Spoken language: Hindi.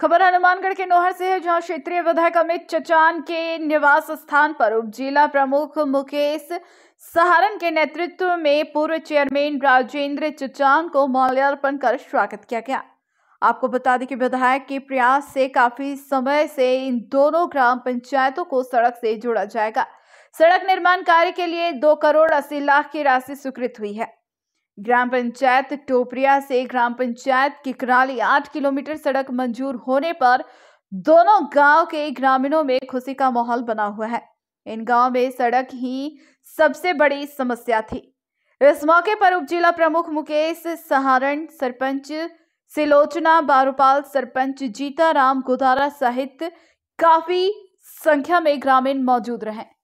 खबर हनुमानगढ़ के नोहर से है जहां क्षेत्रीय विधायक अमित चचान के निवास स्थान पर उप जिला प्रमुख मुकेश सहारन के नेतृत्व में पूर्व चेयरमैन राजेंद्र चचान को माल्यार्पण कर स्वागत किया गया आपको बता दें कि विधायक के प्रयास से काफी समय से इन दोनों ग्राम पंचायतों को सड़क से जोड़ा जाएगा सड़क निर्माण कार्य के लिए दो करोड़ अस्सी लाख की राशि स्वीकृत हुई है ग्राम पंचायत टोपरिया से ग्राम पंचायत की कराली आठ किलोमीटर सड़क मंजूर होने पर दोनों गांव के ग्रामीणों में खुशी का माहौल बना हुआ है इन गांव में सड़क ही सबसे बड़ी समस्या थी इस मौके पर उप जिला प्रमुख मुकेश सहारण सरपंच सिलोचना बारूपाल सरपंच जीताराम गोदारा सहित काफी संख्या में ग्रामीण मौजूद रहे